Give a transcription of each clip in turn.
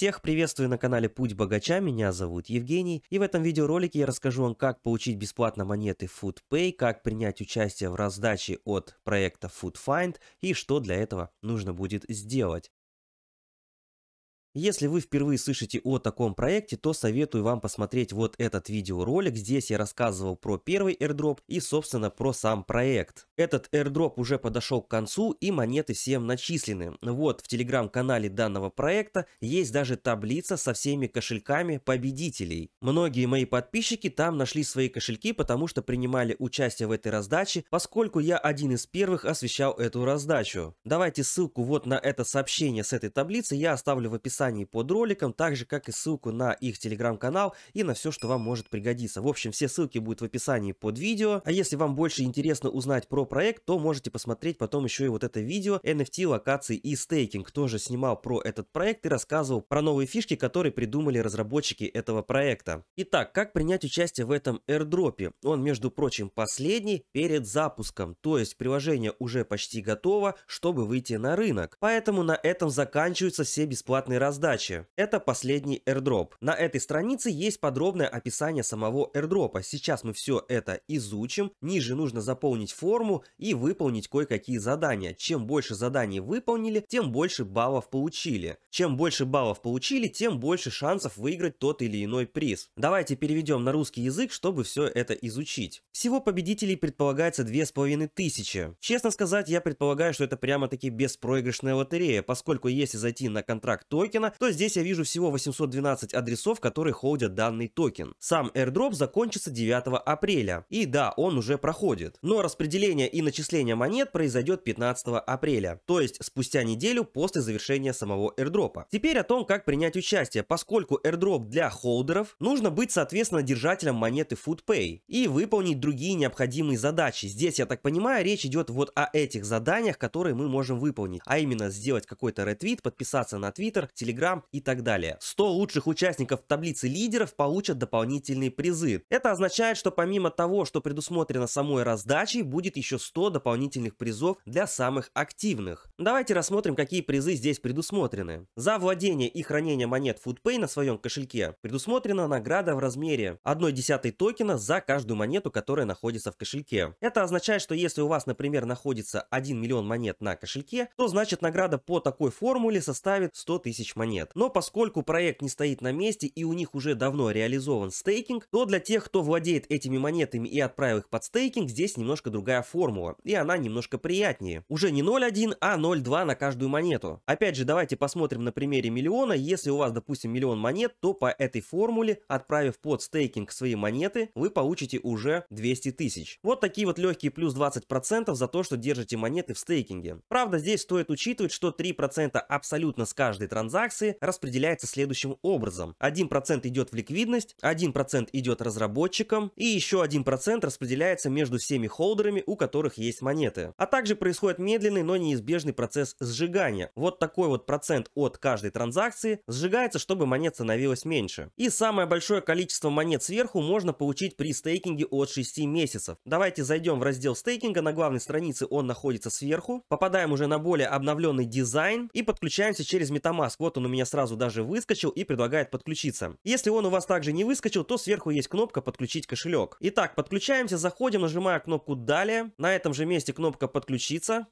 Всех приветствую на канале Путь Богача, меня зовут Евгений, и в этом видеоролике я расскажу вам, как получить бесплатно монеты FoodPay, как принять участие в раздаче от проекта FoodFind и что для этого нужно будет сделать. Если вы впервые слышите о таком проекте, то советую вам посмотреть вот этот видеоролик. Здесь я рассказывал про первый airdrop и, собственно, про сам проект. Этот airdrop уже подошел к концу и монеты всем начислены. Вот в телеграм-канале данного проекта есть даже таблица со всеми кошельками победителей. Многие мои подписчики там нашли свои кошельки, потому что принимали участие в этой раздаче, поскольку я один из первых освещал эту раздачу. Давайте ссылку вот на это сообщение с этой таблицы я оставлю в описании описании под роликом, так же как и ссылку на их телеграм-канал и на все, что вам может пригодиться. В общем, все ссылки будут в описании под видео. А если вам больше интересно узнать про проект, то можете посмотреть потом еще и вот это видео NFT локации и стейкинг. Тоже снимал про этот проект и рассказывал про новые фишки, которые придумали разработчики этого проекта. Итак, как принять участие в этом airdropе? Он, между прочим, последний перед запуском, то есть приложение уже почти готово, чтобы выйти на рынок. Поэтому на этом заканчиваются все бесплатные разработки раздачи. Это последний airdrop. На этой странице есть подробное описание самого airdrop. Сейчас мы все это изучим. Ниже нужно заполнить форму и выполнить кое-какие задания. Чем больше заданий выполнили, тем больше баллов получили. Чем больше баллов получили, тем больше шансов выиграть тот или иной приз. Давайте переведем на русский язык, чтобы все это изучить. Всего победителей предполагается 2500. Честно сказать, я предполагаю, что это прямо-таки беспроигрышная лотерея, поскольку если зайти на контракт токен, токена, то здесь я вижу всего 812 адресов, которые холдят данный токен. Сам airdrop закончится 9 апреля. И да, он уже проходит. Но распределение и начисление монет произойдет 15 апреля. То есть спустя неделю после завершения самого airdrop. Теперь о том, как принять участие. Поскольку airdrop для холдеров, нужно быть соответственно держателем монеты FoodPay и выполнить другие необходимые задачи. Здесь, я так понимаю, речь идет вот о этих заданиях, которые мы можем выполнить. А именно сделать какой-то ретвит, подписаться на Twitter, телеграм Telegram и так далее. 100 лучших участников таблицы лидеров получат дополнительные призы. Это означает, что помимо того, что предусмотрено самой раздачей, будет еще 100 дополнительных призов для самых активных. Давайте рассмотрим, какие призы здесь предусмотрены. За владение и хранение монет FoodPay на своем кошельке предусмотрена награда в размере 1,1 токена за каждую монету, которая находится в кошельке. Это означает, что если у вас, например, находится 1 миллион монет на кошельке, то значит награда по такой формуле составит 100 тысяч монет монет. Но поскольку проект не стоит на месте и у них уже давно реализован стейкинг, то для тех, кто владеет этими монетами и отправил их под стейкинг, здесь немножко другая формула, и она немножко приятнее. Уже не 0.1, а 0.2 на каждую монету. Опять же, давайте посмотрим на примере миллиона. Если у вас, допустим, миллион монет, то по этой формуле, отправив под стейкинг свои монеты, вы получите уже 200 тысяч. Вот такие вот легкие плюс 20% за то, что держите монеты в стейкинге. Правда, здесь стоит учитывать, что 3% абсолютно с каждой транзакции акции распределяется следующим образом. 1% идет в ликвидность, 1% идет разработчикам и еще 1% распределяется между всеми холдерами, у которых есть монеты. А также происходит медленный, но неизбежный процесс сжигания. Вот такой вот процент от каждой транзакции сжигается, чтобы монет становилось меньше. И самое большое количество монет сверху можно получить при стейкинге от 6 месяцев. Давайте зайдем в раздел стейкинга, на главной странице он находится сверху, попадаем уже на более обновленный дизайн и подключаемся через MetaMask. Вот он у меня сразу даже выскочил и предлагает подключиться. Если он у вас также не выскочил, то сверху есть кнопка «Подключить кошелек». Итак, подключаемся, заходим, нажимая кнопку «Далее». На этом же месте кнопка «Подключиться».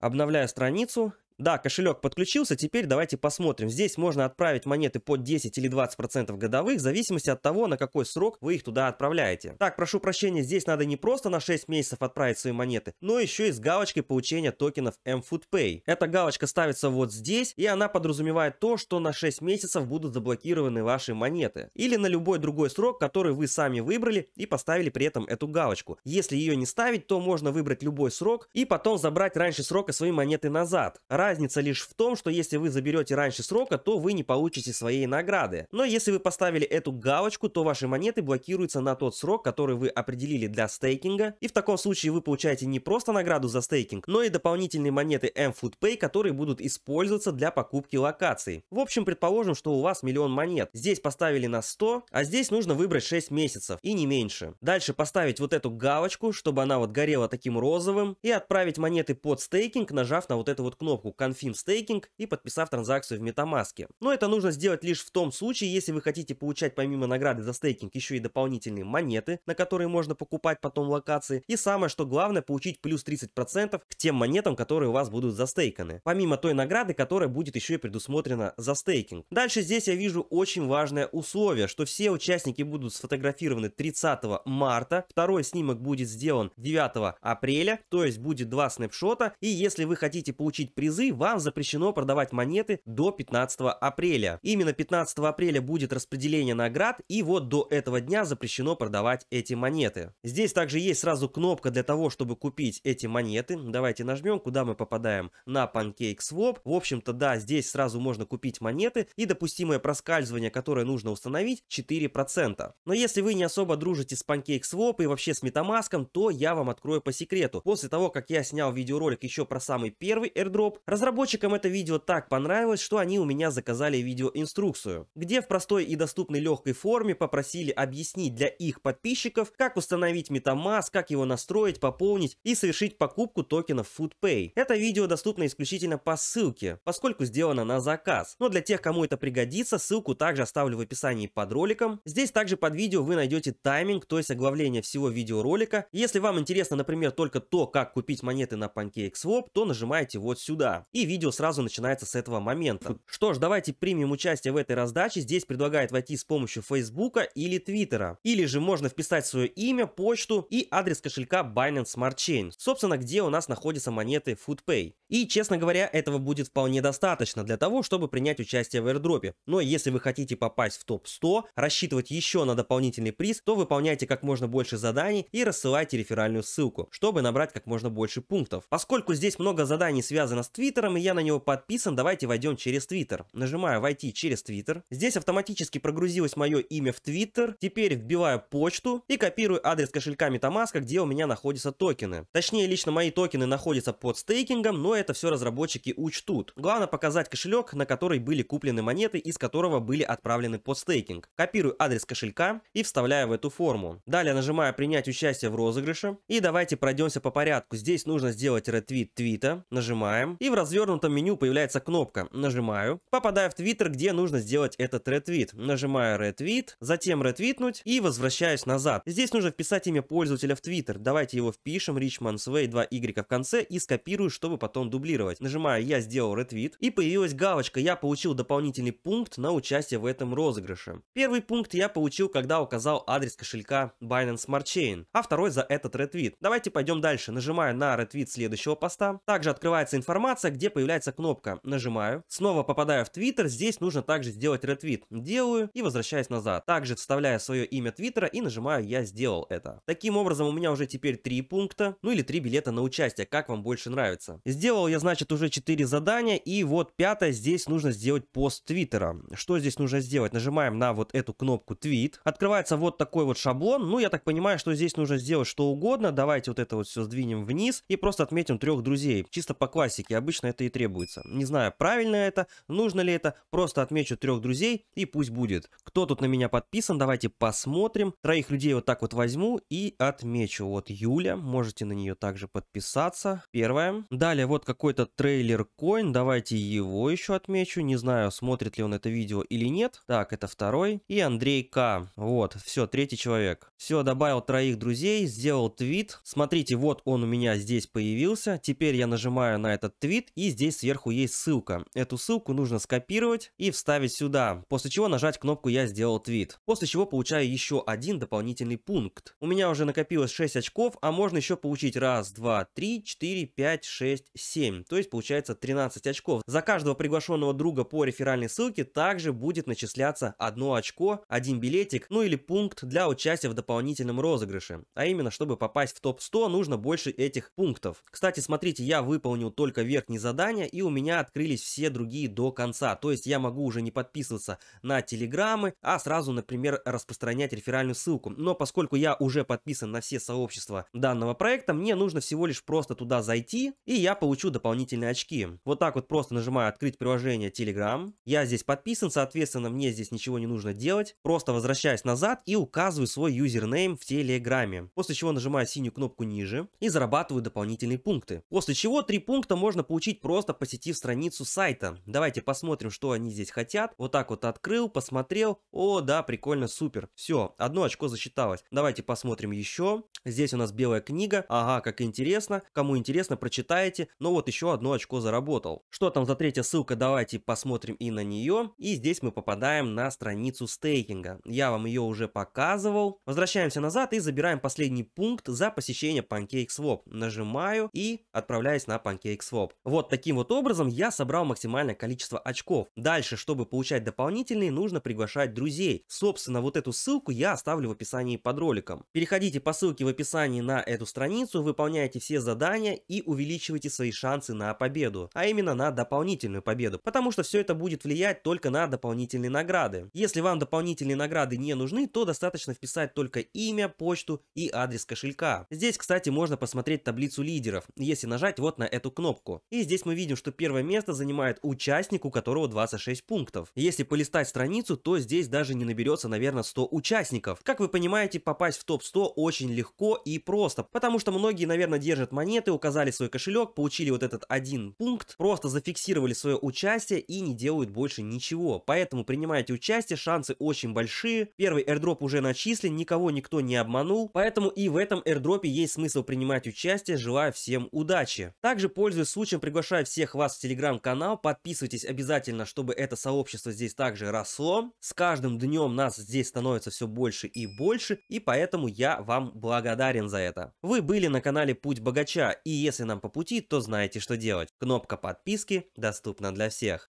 Обновляю страницу, да, кошелек подключился, теперь давайте посмотрим. Здесь можно отправить монеты под 10 или 20% годовых, в зависимости от того, на какой срок вы их туда отправляете. Так, прошу прощения, здесь надо не просто на 6 месяцев отправить свои монеты, но еще и с галочкой получения токенов mFoodPay. Эта галочка ставится вот здесь, и она подразумевает то, что на 6 месяцев будут заблокированы ваши монеты. Или на любой другой срок, который вы сами выбрали и поставили при этом эту галочку. Если ее не ставить, то можно выбрать любой срок и потом забрать раньше срока свои монеты назад. Разница лишь в том, что если вы заберете раньше срока, то вы не получите своей награды. Но если вы поставили эту галочку, то ваши монеты блокируются на тот срок, который вы определили для стейкинга. И в таком случае вы получаете не просто награду за стейкинг, но и дополнительные монеты mFoodPay, которые будут использоваться для покупки локаций. В общем, предположим, что у вас миллион монет. Здесь поставили на 100, а здесь нужно выбрать 6 месяцев и не меньше. Дальше поставить вот эту галочку, чтобы она вот горела таким розовым и отправить монеты под стейкинг, нажав на вот эту вот кнопку ссылку Confirm Staking и подписав транзакцию в MetaMask. Но это нужно сделать лишь в том случае, если вы хотите получать помимо награды за стейкинг еще и дополнительные монеты, на которые можно покупать потом локации. И самое, что главное, получить плюс 30% к тем монетам, которые у вас будут застейканы. Помимо той награды, которая будет еще и предусмотрена за стейкинг. Дальше здесь я вижу очень важное условие, что все участники будут сфотографированы 30 марта, второй снимок будет сделан 9 апреля, то есть будет два снапшота. И если вы хотите получить призы, Азы вам запрещено продавать монеты до 15 апреля. Именно 15 апреля будет распределение наград, и вот до этого дня запрещено продавать эти монеты. Здесь также есть сразу кнопка для того, чтобы купить эти монеты. Давайте нажмем, куда мы попадаем? На PancakeSwap. В общем-то, да, здесь сразу можно купить монеты, и допустимое проскальзывание, которое нужно установить, 4%. Но если вы не особо дружите с PancakeSwap и вообще с MetaMask, то я вам открою по секрету. После того, как я снял видеоролик еще про самый первый airdrop, Разработчикам это видео так понравилось, что они у меня заказали видеоинструкцию, где в простой и доступной легкой форме попросили объяснить для их подписчиков, как установить MetaMask, как его настроить, пополнить и совершить покупку токенов FoodPay. Это видео доступно исключительно по ссылке, поскольку сделано на заказ. Но для тех, кому это пригодится, ссылку также оставлю в описании под роликом. Здесь также под видео вы найдете тайминг, то есть оглавление всего видеоролика. Если вам интересно, например, только то, как купить монеты на PancakeSwap, то нажимаете вот сюда. И видео сразу начинается с этого момента. Что ж, давайте примем участие в этой раздаче. Здесь предлагают войти с помощью Фейсбука или Твиттера. Или же можно вписать свое имя, почту и адрес кошелька Binance Smart Chain. Собственно, где у нас находятся монеты FoodPay. И, честно говоря, этого будет вполне достаточно для того, чтобы принять участие в airdropе. Но если вы хотите попасть в топ-100, рассчитывать еще на дополнительный приз, то выполняйте как можно больше заданий и рассылайте реферальную ссылку, чтобы набрать как можно больше пунктов. Поскольку здесь много заданий связано с Твиттером, твиттером, и я на него подписан. Давайте войдем через твиттер. Нажимаю «Войти через твиттер». Здесь автоматически прогрузилось мое имя в твиттер. Теперь вбиваю почту и копирую адрес кошелька MetaMask, где у меня находятся токены. Точнее, лично мои токены находятся под стейкингом, но это все разработчики учтут. Главное показать кошелек, на который были куплены монеты, из которого были отправлены под стейкинг. Копирую адрес кошелька и вставляю в эту форму. Далее нажимаю «Принять участие в розыгрыше». И давайте пройдемся по порядку. Здесь нужно сделать ретвит твита. Нажимаем. И в развернутом меню появляется кнопка. Нажимаю, попадаю в Твиттер, где нужно сделать этот ретвит. Нажимаю ретвит, затем ретвитнуть и возвращаюсь назад. Здесь нужно вписать имя пользователя в Твиттер. Давайте его впишем, Richmond's Way 2Y в конце и скопирую, чтобы потом дублировать. Нажимаю «Я сделал ретвит» и появилась галочка «Я получил дополнительный пункт на участие в этом розыгрыше». Первый пункт я получил, когда указал адрес кошелька Binance Smart Chain, а второй за этот ретвит. Давайте пойдем дальше. Нажимаю на ретвит следующего поста. Также открывается информация, где появляется кнопка. Нажимаю, снова попадаю в Твиттер, здесь нужно также сделать ретвит. Делаю и возвращаюсь назад. Также вставляю свое имя Твиттера и нажимаю «Я сделал это». Таким образом у меня уже теперь три пункта, ну или три билета на участие, как вам больше нравится. Сделал я, значит, уже четыре задания, и вот пятое здесь нужно сделать пост Твиттера. Что здесь нужно сделать? Нажимаем на вот эту кнопку «Твит». Открывается вот такой вот шаблон, ну я так понимаю, что здесь нужно сделать что угодно. Давайте вот это вот все сдвинем вниз и просто отметим трех друзей. Чисто по классике. Обычно Достаточно это и требуется. Не знаю, правильно это, нужно ли это, просто отмечу трех друзей и пусть будет. Кто тут на меня подписан, давайте посмотрим. Троих людей вот так вот возьму и отмечу. Вот Юля, можете на нее также подписаться. Первое. Далее вот какой-то трейлер коин, давайте его еще отмечу. Не знаю, смотрит ли он это видео или нет. Так, это второй. И Андрей К. Вот, все, третий человек. Все, добавил троих друзей, сделал твит. Смотрите, вот он у меня здесь появился. Теперь я нажимаю на этот твит вид, и здесь сверху есть ссылка. Эту ссылку нужно скопировать и вставить сюда, после чего нажать кнопку «Я сделал твит». После чего получаю еще один дополнительный пункт. У меня уже накопилось 6 очков, а можно еще получить раз, два, три, четыре, пять, шесть, семь. То есть получается 13 очков. За каждого приглашенного друга по реферальной ссылке также будет начисляться одно очко, один билетик, ну или пункт для участия в дополнительном розыгрыше. А именно, чтобы попасть в топ-100, нужно больше этих пунктов. Кстати, смотрите, я выполнил только верхний не задания, и у меня открылись все другие до конца. То есть я могу уже не подписываться на телеграммы, а сразу, например, распространять реферальную ссылку. Но поскольку я уже подписан на все сообщества данного проекта, мне нужно всего лишь просто туда зайти, и я получу дополнительные очки. Вот так вот просто нажимаю «Открыть приложение Telegram». Я здесь подписан, соответственно, мне здесь ничего не нужно делать. Просто возвращаюсь назад и указываю свой юзернейм в Телеграме. После чего нажимаю синюю кнопку ниже и зарабатываю дополнительные пункты. После чего три пункта можно получить получить просто посетив страницу сайта. Давайте посмотрим, что они здесь хотят. Вот так вот открыл, посмотрел. О, да, прикольно, супер. Все, одно очко засчиталось. Давайте посмотрим еще. Здесь у нас белая книга. Ага, как интересно. Кому интересно, прочитаете. Но вот еще одно очко заработал. Что там за третья ссылка? Давайте посмотрим и на нее. И здесь мы попадаем на страницу стейкинга. Я вам ее уже показывал. Возвращаемся назад и забираем последний пункт за посещение PancakeSwap. Нажимаю и отправляюсь на PancakeSwap. Вот таким вот образом я собрал максимальное количество очков. Дальше, чтобы получать дополнительные, нужно приглашать друзей. Собственно, вот эту ссылку я оставлю в описании под роликом. Переходите по ссылке в описании на эту страницу, выполняйте все задания и увеличивайте свои шансы на победу, а именно на дополнительную победу, потому что все это будет влиять только на дополнительные награды. Если вам дополнительные награды не нужны, то достаточно вписать только имя, почту и адрес кошелька. Здесь, кстати, можно посмотреть таблицу лидеров, если нажать вот на эту кнопку. И здесь мы видим, что первое место занимает участник, у которого 26 пунктов. Если полистать страницу, то здесь даже не наберется, наверное, 100 участников. Как вы понимаете, попасть в топ-100 очень легко и просто, потому что многие, наверное, держат монеты, указали свой кошелек, получили вот этот один пункт, просто зафиксировали свое участие и не делают больше ничего. Поэтому принимайте участие, шансы очень большие. Первый airdrop уже начислен, никого никто не обманул, поэтому и в этом airdropе есть смысл принимать участие. Желаю всем удачи. Также пользуясь случаем, приглашаю всех вас в телеграм-канал. Подписывайтесь обязательно, чтобы это сообщество здесь также росло. С каждым днем нас здесь становится все больше и больше, и поэтому я вам благодарен за это. Вы были на канале Путь Богача, и если нам по пути, то знаете, что делать. Кнопка подписки доступна для всех.